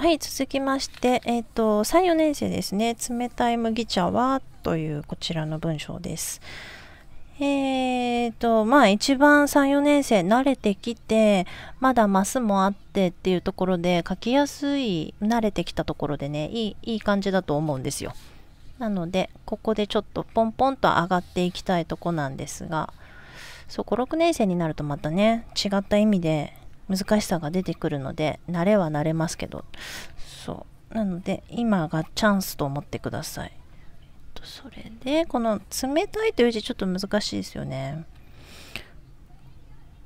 はい続きまして、えーと、34年生ですね「冷たい麦茶は?」というこちらの文章です。えーとまあ一番34年生慣れてきてまだマスもあってっていうところで書きやすい慣れてきたところでねいいいい感じだと思うんですよ。なのでここでちょっとポンポンと上がっていきたいとこなんですがそう56年生になるとまたね違った意味で難しさが出てくるので慣れは慣れますけどそうなので今がチャンスと思ってくださいそれでこの「冷たい」という字ちょっと難しいですよね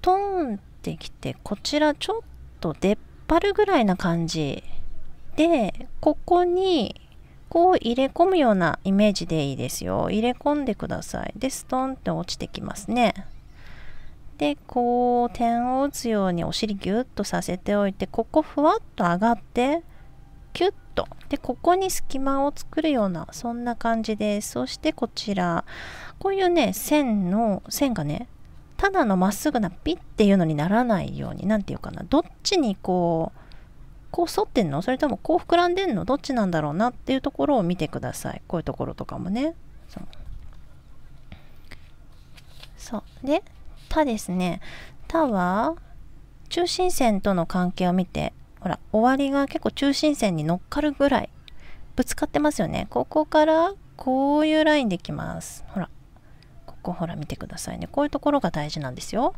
トンってきてこちらちょっと出っ張るぐらいな感じでここにこう入れ込むようなイメージでいいですよ入れ込んでくださいでストンって落ちてきますねでこう点を打つようにお尻ギュッとさせておいてここふわっと上がってキュッとでここに隙間を作るようなそんな感じですそしてこちらこういうね線の線がねただのまっすぐなピッていうのにならないように何て言うかなどっちにこうこう反ってんのそれともこう膨らんでんのどっちなんだろうなっていうところを見てくださいこういうところとかもねそうでタですね。タは、中心線との関係を見て、ほら、終わりが結構中心線に乗っかるぐらい、ぶつかってますよね。ここから、こういうラインできます。ほら、ここほら見てくださいね。こういうところが大事なんですよ。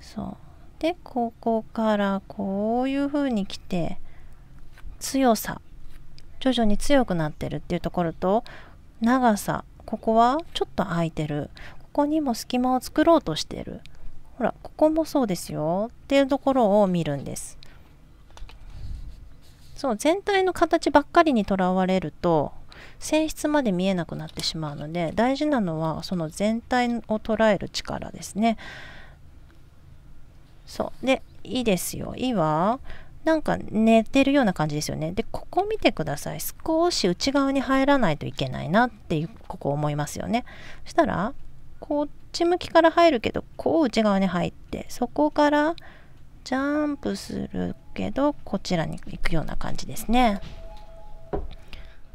そう。で、ここからこういう風に来て、強さ、徐々に強くなってるっていうところと、長さ、ここはちょっと空いてる。ここにも隙間を作ろうとしてる。ほらここもそうですよっていうところを見るんですそう全体の形ばっかりにとらわれると性質まで見えなくなってしまうので大事なのはその全体を捉える力ですねそうで「い」ですよ「い」はなんか寝てるような感じですよねでここ見てください少し内側に入らないといけないなっていうここ思いますよねそしたらこ内向きから入るけどこう内側に入ってそこからジャンプするけどこちらに行くような感じですね。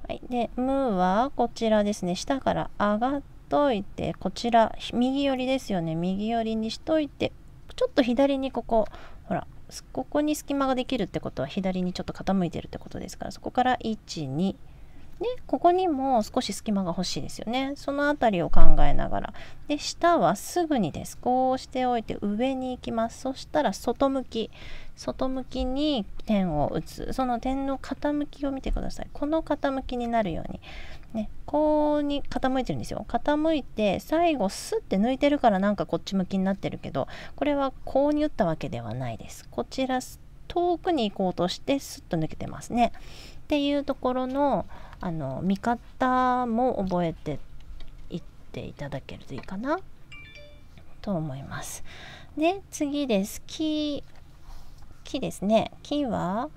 はい、で「ムーはこちらですね下から上がっといてこちら右寄りですよね右寄りにしといてちょっと左にここほらここに隙間ができるってことは左にちょっと傾いてるってことですからそこから12。でここにも少し隙間が欲しいですよねその辺りを考えながらで下はすぐにですこうしておいて上に行きますそしたら外向き外向きに点を打つその点の傾きを見てくださいこの傾きになるようにねこうに傾いてるんですよ傾いて最後スッて抜いてるからなんかこっち向きになってるけどこれはこうに打ったわけではないですこちら遠くに行こうとしてスッと抜けてますねっていうところのあの見方も覚えていっていただけるといいかなと思います。で次です木木ですね木は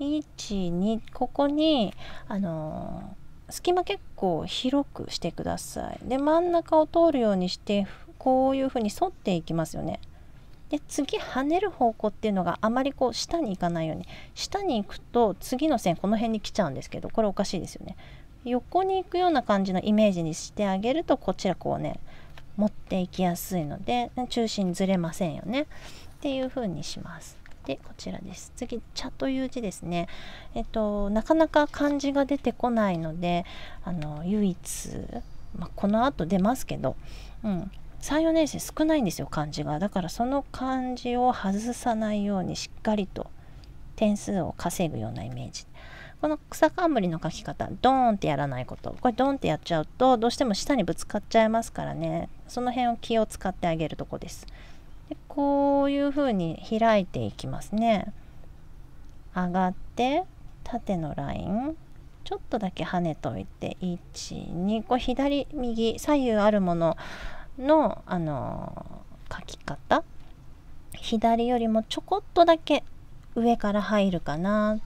12ここにあの隙間結構広くしてください。で真ん中を通るようにしてこういうふうに沿っていきますよね。で次跳ねる方向っていうのがあまりこう下に行かないように下に行くと次の線この辺に来ちゃうんですけどこれおかしいですよね横に行くような感じのイメージにしてあげるとこちらこうね持っていきやすいので中心ずれませんよねっていう風にしますでこちらです次「茶」という字ですねえっとなかなか漢字が出てこないのであの唯一、まあ、この後出ますけど、うん、34年生少ないんですよ漢字がだからその漢字を外さないようにしっかりと点数を稼ぐようなイメージこの草冠の書き方ドーンってやらないことこれドーンってやっちゃうとどうしても下にぶつかっちゃいますからねその辺を気を使ってあげるとこですでこういうふうに開いていきますね上がって縦のラインちょっとだけ跳ねといて12こ左右左右あるものの、あのー、書き方左よりもちょこっとだけ上から入るかな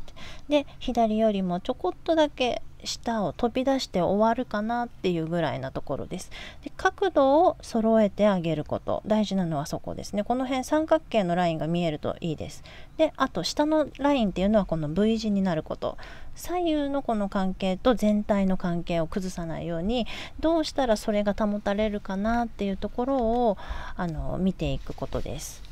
で左よりもちょこっとだけ下を飛び出して終わるかなっていうぐらいなところです。で角度を揃えてあげること大事なのはそこですねこの辺三角形のラインが見えるといいです。であと下のラインっていうのはこの V 字になること左右のこの関係と全体の関係を崩さないようにどうしたらそれが保たれるかなっていうところをあの見ていくことです。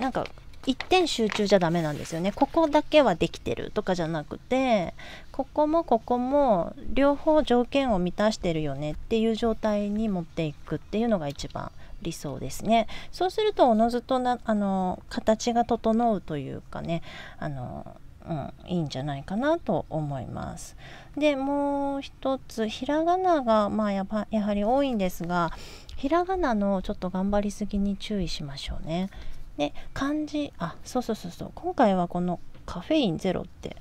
なんか一点集中じゃダメなんですよねここだけはできてるとかじゃなくてここもここも両方条件を満たしてるよねっていう状態に持っていくっていうのが一番理想ですねそうするとおのずとなあの形が整うというかねあのうん、いいんじゃないかなと思います。でもう一つひらがなが、まあや、やはり多いんですがひらがなのちょっと頑張りすぎに注意しましょうね。で漢字あそうそうそうそう今回はこのカフェインゼロって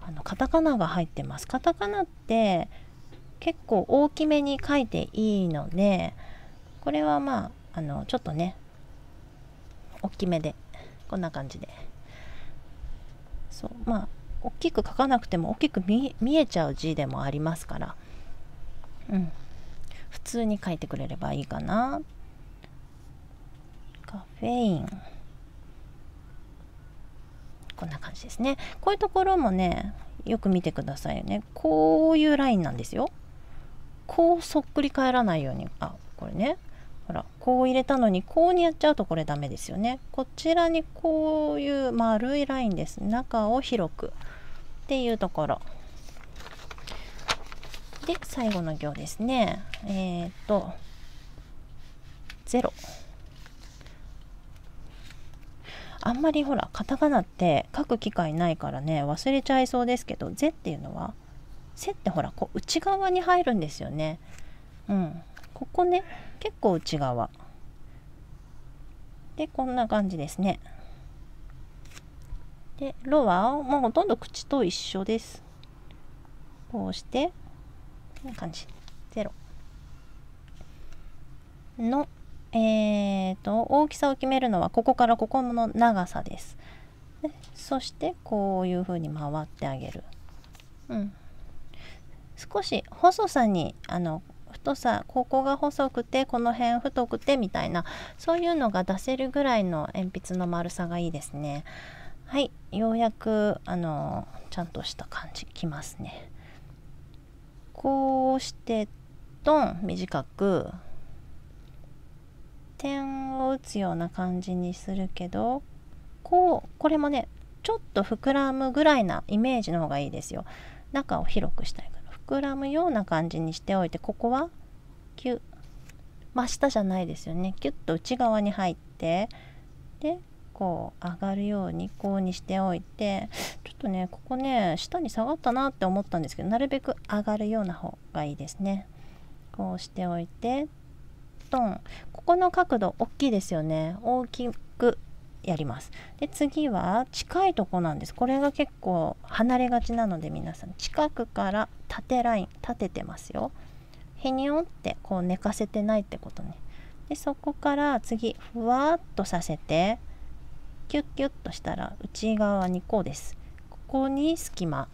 あのカタカナが入ってますカタカナって結構大きめに書いていいのでこれはまああのちょっとね大きめでこんな感じでそうまあ大きく書かなくても大きく見えちゃう字でもありますからうん普通に書いてくれればいいかなカフェインこんな感じですねこういうところもねよく見てくださいねこういうラインなんですよこうそっくり返らないようにあこれねほらこう入れたのにこうにやっちゃうとこれダメですよねこちらにこういう丸いラインです中を広くっていうところで最後の行ですねえっ、と0あんまりほらカタカナって書く機会ないからね忘れちゃいそうですけど「ぜ」っていうのは「せ」ってほらこう内側に入るんですよね。うん、ここね結構内側。でこんな感じですね。で「ロはもうほとんど口と一緒です。こうしてこんな感じ。ゼロ。の「えーと、大きさを決めるのはここからここの長さです。でそしてこういうふうに回ってあげる。うん、少し細さにあの太さここが細くてこの辺太くてみたいなそういうのが出せるぐらいの鉛筆の丸さがいいですね。はいようやくあのちゃんとした感じきますね。こうしてドン短く点を打つような感じにするけどこうこれもねちょっと膨らむぐらいなイメージの方がいいですよ中を広くしたいから膨らむような感じにしておいてここはキュッ真下じゃないですよねキュッと内側に入ってでこう上がるようにこうにしておいてちょっとねここね下に下がったなって思ったんですけどなるべく上がるような方がいいですねこうしておいてトンここの角度大きいですよね大きくやりますで次は近いとこなんですこれが結構離れがちなので皆さん近くから縦ライン立ててますよへにょってこう寝かせてないってことねでそこから次ふわっとさせてキュッキュッとしたら内側にこうですここに隙間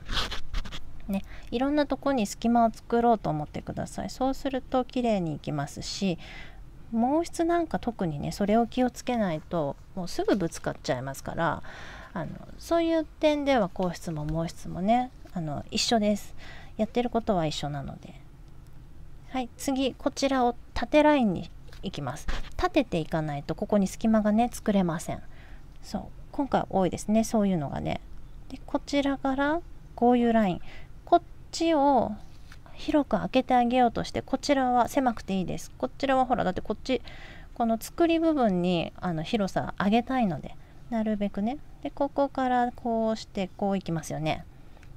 ね、いろんなとこに隙間を作ろうと思ってくださいそうすると綺麗にいきますし毛筆なんか特にねそれを気をつけないともうすぐぶつかっちゃいますからあのそういう点では硬質も毛筆もねあの一緒ですやってることは一緒なのではい次こちらを縦ラインにいきます立てていかないとここに隙間がね作れませんそう今回多いですねそういうのがねでこちらからこういうラインちを広く開けてあげようとしてこちらは狭くていいですこちらはほらだってこっちこの作り部分にあの広さ上げたいのでなるべくねでここからこうしてこういきますよね、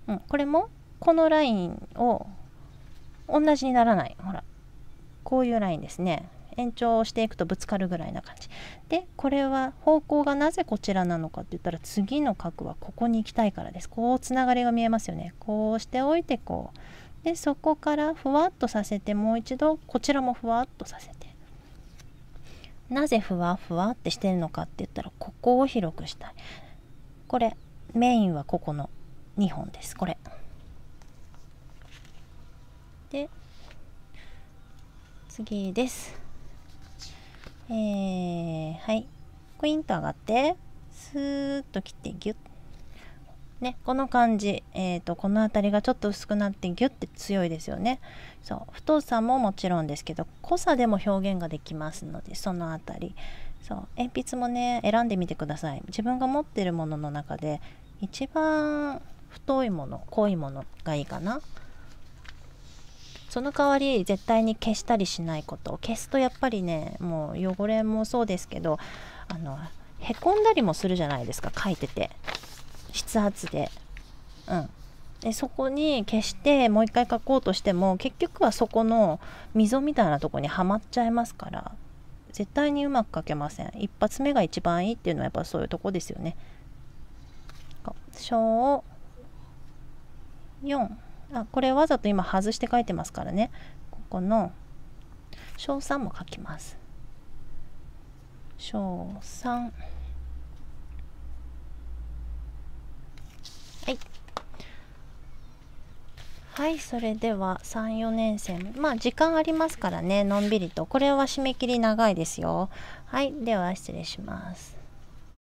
うん、これもこのラインを同じにならないほらこういうラインですね延長していくとぶつかるぐらいな感じでこれは方向がなぜこちらなのかって言ったら次の角はここに行きたいからですこうつながりが見えますよねこうしておいてこうでそこからふわっとさせてもう一度こちらもふわっとさせてなぜふわふわってしてるのかって言ったらここを広くしたいこれメインはここの2本ですこれで次ですえー、はいクイーンと上がってスーッと切ってギュッね、この感じ、えーと、とこの辺りがちょっと薄くなってギュッて強いですよねそう太さももちろんですけど濃さでも表現ができますのでその辺りそう鉛筆もね選んでみてください自分が持ってるものの中で一番太いもの濃いものがいいかなその代わり絶対に消したりしないこと消すとやっぱりねもう汚れもそうですけどあのへこんだりもするじゃないですか書いてて筆圧で。うんでそこに消してもう一回書こうとしても結局はそこの溝みたいなとこにはまっちゃいますから絶対にうまく書けません一発目が一番いいっていうのはやっぱそういうとこですよね小4あこれわざと今外して書いてますからねここの小3も書きます小3はいはいそれでは34年生まあ時間ありますからねのんびりとこれは締め切り長いですよはいでは失礼します